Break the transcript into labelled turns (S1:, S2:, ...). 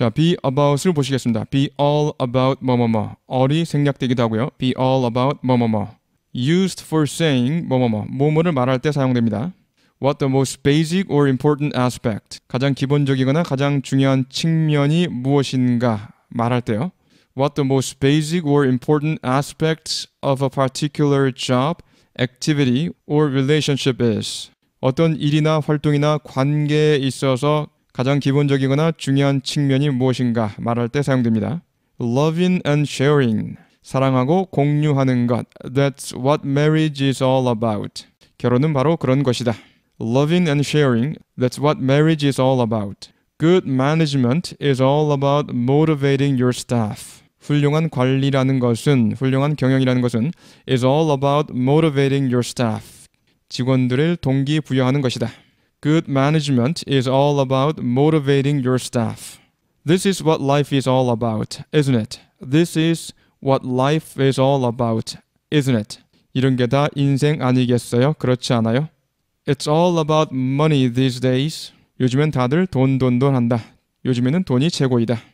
S1: 자, be about을 보시겠습니다. be all about 뭐뭐뭐. all이 생략되기도 하고요. be all about 뭐뭐뭐. used for saying 뭐뭐뭐. 뭐뭐를 말할 때 사용됩니다. What the most basic or important aspect. 가장 기본적이거나 가장 중요한 측면이 무엇인가 말할 때요. What the most basic or important aspect of a particular job, activity or relationship is. 어떤 일이나 활동이나 관계에 있어서 가장 기본적이거나 중요한 측면이 무엇인가 말할 때 사용됩니다. Loving and sharing. 사랑하고 공유하는 것. That's what marriage is all about. 결혼은 바로 그런 것이다. Loving and sharing. That's what marriage is all about. Good management is all about motivating your staff. 훌륭한 관리라는 것은 훌륭한 경영이라는 것은 is all about motivating your staff. 직원들을 동기부여하는 것이다. Good management is all about motivating your staff. This is what life is all about, isn't it? This is what life is all about, isn't it? 이런 게 다 인생 아니겠어요? 그렇지 않아요? It's all about money these days. 요즘엔 다들 돈, 돈, 돈 한다. 요즘에는 돈이 최고이다.